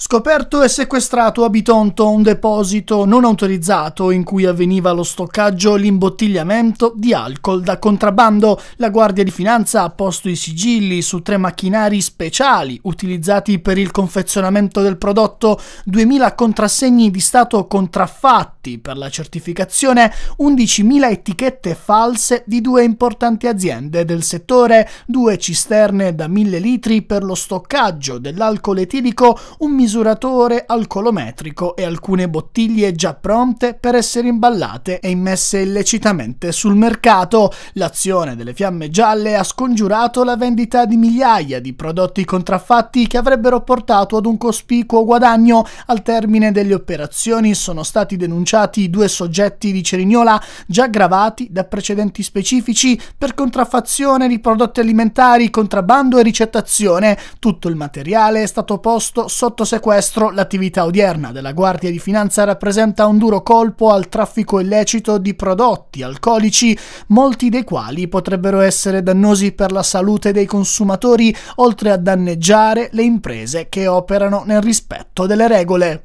Scoperto e sequestrato a Bitonto un deposito non autorizzato in cui avveniva lo stoccaggio e l'imbottigliamento di alcol da contrabbando, la Guardia di Finanza ha posto i sigilli su tre macchinari speciali utilizzati per il confezionamento del prodotto, 2000 contrassegni di Stato contraffatti per la certificazione, 11.000 etichette false di due importanti aziende del settore, due cisterne da 1000 litri per lo stoccaggio dell'alcol etilico, un misurato misuratore, alcolometrico e alcune bottiglie già pronte per essere imballate e immesse illecitamente sul mercato. L'azione delle fiamme gialle ha scongiurato la vendita di migliaia di prodotti contraffatti che avrebbero portato ad un cospicuo guadagno. Al termine delle operazioni sono stati denunciati due soggetti di Cerignola già gravati da precedenti specifici per contraffazione di prodotti alimentari, contrabbando e ricettazione. Tutto il materiale è stato posto sotto sequestro sequestro, l'attività odierna della Guardia di Finanza rappresenta un duro colpo al traffico illecito di prodotti alcolici, molti dei quali potrebbero essere dannosi per la salute dei consumatori, oltre a danneggiare le imprese che operano nel rispetto delle regole.